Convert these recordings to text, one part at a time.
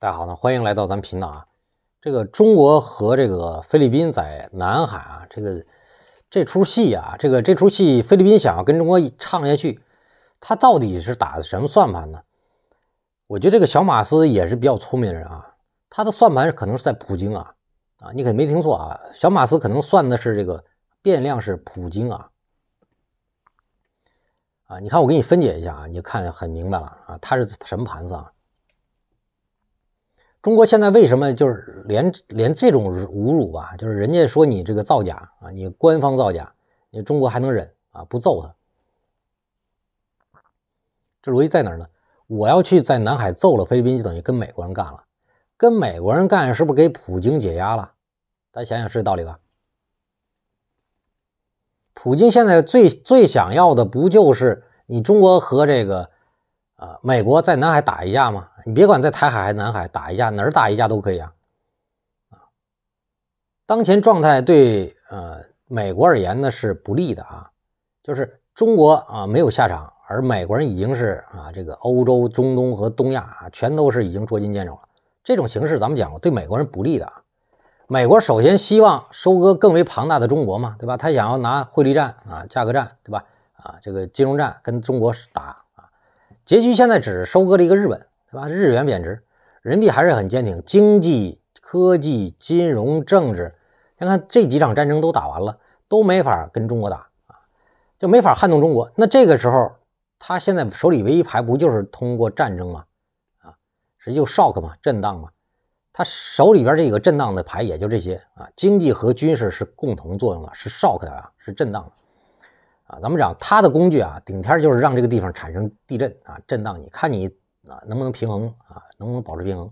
大家好，呢欢迎来到咱频道啊。这个中国和这个菲律宾在南海啊，这个这出戏啊，这个这出戏，菲律宾想要跟中国唱下去，他到底是打的什么算盘呢？我觉得这个小马斯也是比较聪明的人啊，他的算盘可能是在普京啊啊，你可能没听错啊，小马斯可能算的是这个变量是普京啊啊，你看我给你分解一下啊，你看很明白了啊，他是什么盘子啊？中国现在为什么就是连连这种侮辱吧，就是人家说你这个造假啊，你官方造假，你中国还能忍啊？不揍他？这逻辑在哪儿呢？我要去在南海揍了菲律宾，就等于跟美国人干了，跟美国人干是不是给普京解压了？大家想想是这道理吧？普京现在最最想要的不就是你中国和这个？啊，美国在南海打一架嘛？你别管在台海还是南海打一架，哪儿打一架都可以啊。啊，当前状态对呃美国而言呢是不利的啊，就是中国啊没有下场，而美国人已经是啊这个欧洲、中东和东亚啊全都是已经捉襟见肘了。这种形势咱们讲过，对美国人不利的啊。美国首先希望收割更为庞大的中国嘛，对吧？他想要拿汇率战啊、价格战，对吧？啊，这个金融战跟中国打。结局现在只收割了一个日本，对吧？日元贬值，人民币还是很坚挺。经济、科技、金融、政治，你看这几场战争都打完了，都没法跟中国打啊，就没法撼动中国。那这个时候，他现在手里唯一牌不就是通过战争吗？啊，实际就 shock 嘛，震荡嘛。他手里边这个震荡的牌也就这些啊，经济和军事是共同作用的，是 shock 的啊，是震荡。啊，咱们讲它的工具啊，顶天就是让这个地方产生地震啊，震荡。你看你啊，能不能平衡啊，能不能保持平衡？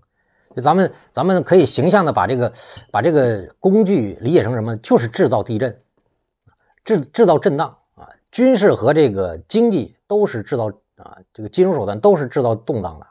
就咱们咱们可以形象的把这个把这个工具理解成什么？就是制造地震，制制造震荡啊。军事和这个经济都是制造啊，这个金融手段都是制造动荡的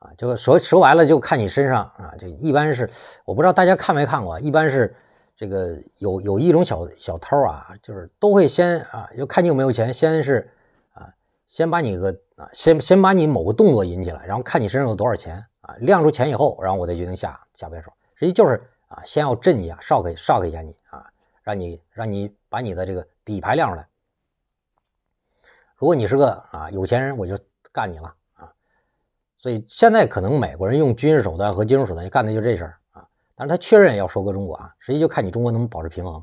啊。就说说白了，就看你身上啊。这一般是我不知道大家看没看过，一般是。这个有有一种小小偷啊，就是都会先啊，要看你有没有钱，先是啊，先把你个啊，先先把你某个动作引起来，然后看你身上有多少钱啊，亮出钱以后，然后我再决定下下不手，实际就是啊，先要震一下，哨给哨开一下你啊，让你让你把你的这个底牌亮出来。如果你是个啊有钱人，我就干你了啊。所以现在可能美国人用军事手段和金融手段干的就这事儿。但是他确认要收割中国啊，实际就看你中国能不能保持平衡。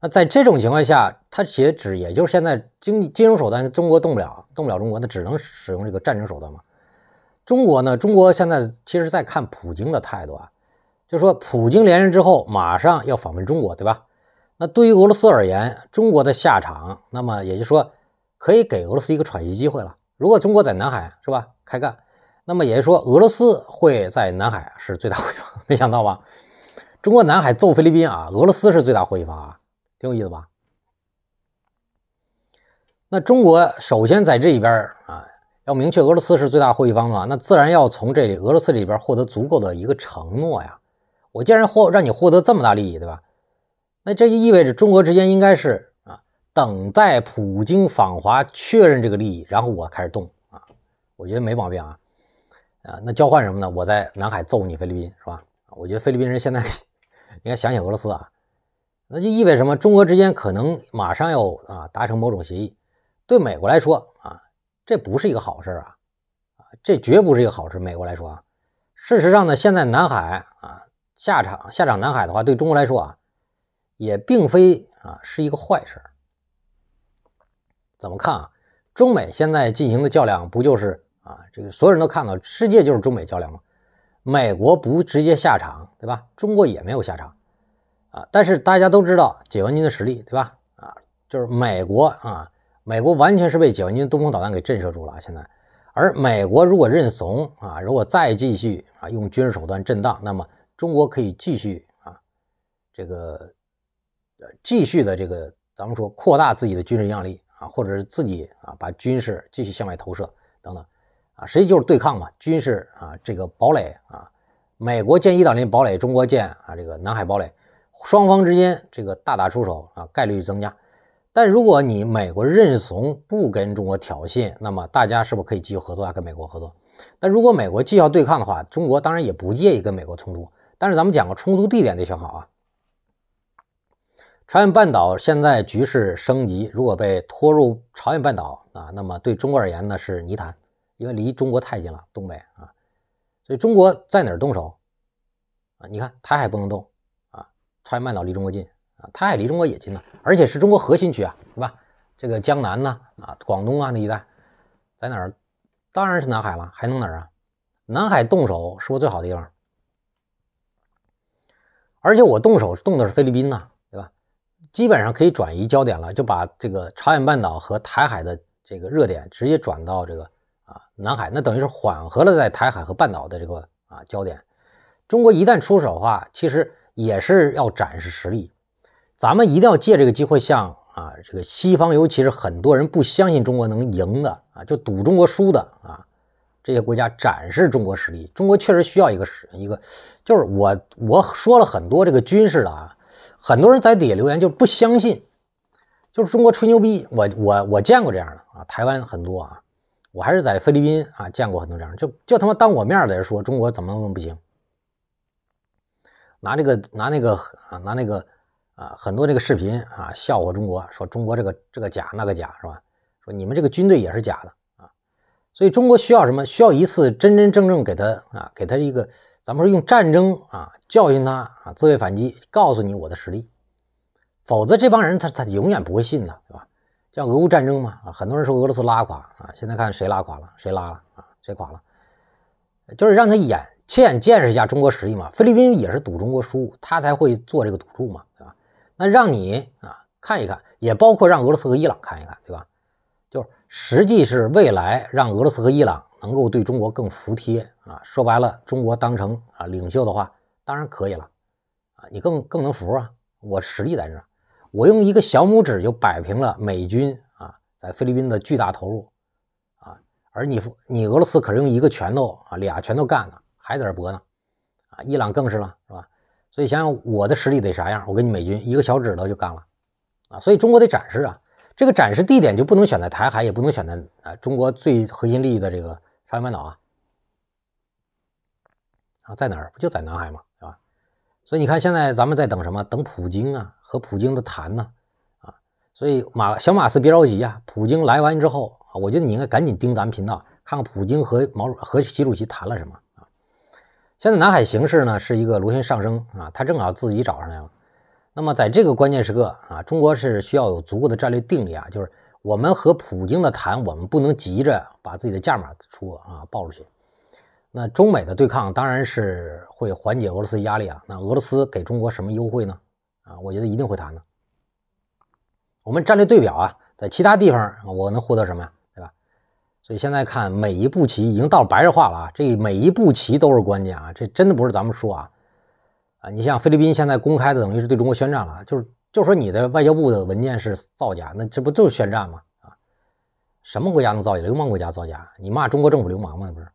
那在这种情况下，他写指，也就是现在经金融手段中国动不了，动不了中国，那只能使用这个战争手段嘛。中国呢，中国现在其实在看普京的态度啊，就说普京连任之后马上要访问中国，对吧？那对于俄罗斯而言，中国的下场，那么也就说可以给俄罗斯一个喘息机会了。如果中国在南海是吧，开干。那么也就是说，俄罗斯会在南海是最大获益方，没想到吧？中国南海揍菲律宾啊，俄罗斯是最大获益方啊，挺有意思吧？那中国首先在这一边啊，要明确俄罗斯是最大获益方话，那自然要从这里俄罗斯里边获得足够的一个承诺呀。我既然获让你获得这么大利益，对吧？那这就意味着中俄之间应该是啊，等待普京访华确认这个利益，然后我开始动啊。我觉得没毛病啊。啊，那交换什么呢？我在南海揍你菲律宾是吧？我觉得菲律宾人现在 应该想想俄罗斯啊，那就意味什么？中俄之间可能马上要啊达成某种协议，对美国来说啊，这不是一个好事啊，啊，这绝不是一个好事。美国来说啊，事实上呢，现在南海啊下场下场南海的话，对中国来说啊，也并非啊是一个坏事。怎么看啊？中美现在进行的较量不就是？啊，这个所有人都看到，世界就是中美较量嘛，美国不直接下场，对吧？中国也没有下场，啊，但是大家都知道解放军的实力，对吧？啊，就是美国啊，美国完全是被解放军东风导弹给震慑住了。现在，而美国如果认怂啊，如果再继续啊用军事手段震荡，那么中国可以继续啊这个呃继续的这个咱们说扩大自己的军事样例啊，或者是自己啊把军事继续向外投射等等。啊，实际就是对抗嘛，军事啊，这个堡垒啊，美国建一岛链堡垒，中国建啊这个南海堡垒，双方之间这个大打出手啊，概率增加。但如果你美国认怂，不跟中国挑衅，那么大家是不是可以继续合作啊？跟美国合作？但如果美国既要对抗的话，中国当然也不介意跟美国冲突，但是咱们讲个冲突地点得选好啊。朝鲜半岛现在局势升级，如果被拖入朝鲜半岛啊，那么对中国而言呢是泥潭。因为离中国太近了，东北啊，所以中国在哪儿动手啊？你看台海不能动啊，朝鲜半岛离中国近啊，台海离中国也近呢，而且是中国核心区啊，是吧？这个江南呢啊，广东啊那一带，在哪儿？当然是南海了，还能哪儿啊？南海动手是不是最好的地方？而且我动手动的是菲律宾呢，对吧？基本上可以转移焦点了，就把这个朝鲜半岛和台海的这个热点直接转到这个。啊，南海那等于是缓和了在台海和半岛的这个啊焦点。中国一旦出手的话，其实也是要展示实力。咱们一定要借这个机会，向啊这个西方，尤其是很多人不相信中国能赢的啊，就赌中国输的啊这些国家展示中国实力。中国确实需要一个实一个，就是我我说了很多这个军事的啊，很多人在底下留言就不相信，就是中国吹牛逼，我我我见过这样的啊，台湾很多啊。我还是在菲律宾啊见过很多这样，就就他妈当我面在这说中国怎么怎么不行，拿这个拿那个啊拿那个啊很多这个视频啊笑话中国，说中国这个这个假那个假是吧？说你们这个军队也是假的啊，所以中国需要什么？需要一次真真正正给他啊给他一个，咱们说用战争啊教训他啊自卫反击，告诉你我的实力，否则这帮人他他永远不会信的，对吧？像俄乌战争嘛啊，很多人说俄罗斯拉垮啊，现在看谁拉垮了，谁拉了啊，谁垮了，就是让他眼亲眼见识一下中国实力嘛。菲律宾也是赌中国输，他才会做这个赌注嘛，对吧？那让你啊看一看，也包括让俄罗斯和伊朗看一看，对吧？就实际是未来让俄罗斯和伊朗能够对中国更服帖啊。说白了，中国当成啊领袖的话，当然可以了啊，你更更能服啊，我实力在儿。我用一个小拇指就摆平了美军啊，在菲律宾的巨大投入啊，而你你俄罗斯可是用一个拳头啊，俩拳头干的，还在那搏呢，啊，伊朗更是了，是吧？所以想想我的实力得啥样？我跟你美军一个小指头就干了啊，所以中国得展示啊，这个展示地点就不能选在台海，也不能选在啊中国最核心利益的这个朝鲜半岛啊，啊，在哪儿？不就在南海吗？所以你看，现在咱们在等什么？等普京啊和普京的谈呢，啊，所以马小马斯别着急啊，普京来完之后啊，我觉得你应该赶紧盯咱们频道，看看普京和毛和习主席谈了什么啊。现在南海形势呢是一个螺旋上升啊，他正好自己找上来了。那么在这个关键时刻啊，中国是需要有足够的战略定力啊，就是我们和普京的谈，我们不能急着把自己的价码出啊，报出去。那中美的对抗当然是会缓解俄罗斯压力啊。那俄罗斯给中国什么优惠呢？啊，我觉得一定会谈的。我们战略对表啊，在其他地方我能获得什么呀？对吧？所以现在看每一步棋已经到白热化了啊，这每一步棋都是关键啊，这真的不是咱们说啊啊！你像菲律宾现在公开的等于是对中国宣战了，就是就说你的外交部的文件是造假，那这不就是宣战吗？啊，什么国家能造假？流氓国家造假，你骂中国政府流氓吗？那不是？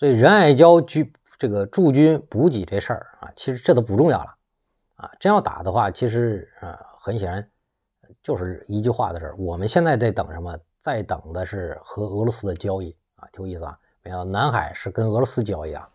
所以仁爱礁居，这个驻军补给这事儿啊，其实这都不重要了，啊，真要打的话，其实啊，很显然就是一句话的事儿。我们现在在等什么？在等的是和俄罗斯的交易啊，挺有意思啊，没有南海是跟俄罗斯交易啊。